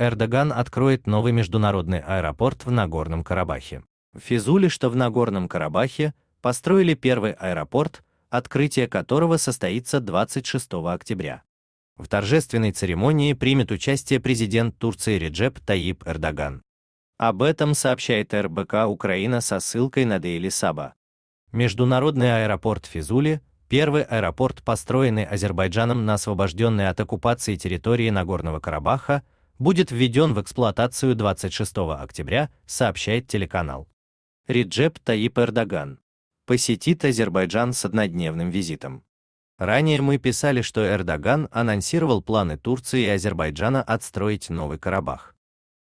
Эрдоган откроет новый международный аэропорт в Нагорном Карабахе. В Физуле, что в Нагорном Карабахе, построили первый аэропорт, открытие которого состоится 26 октября. В торжественной церемонии примет участие президент Турции Реджеп Таип Эрдоган. Об этом сообщает РБК Украина со ссылкой на Дейли Саба. Международный аэропорт Физули – первый аэропорт, построенный Азербайджаном на освобожденной от оккупации территории Нагорного Карабаха – будет введен в эксплуатацию 26 октября, сообщает телеканал. Реджеп Таип Эрдоган посетит Азербайджан с однодневным визитом. Ранее мы писали, что Эрдоган анонсировал планы Турции и Азербайджана отстроить Новый Карабах.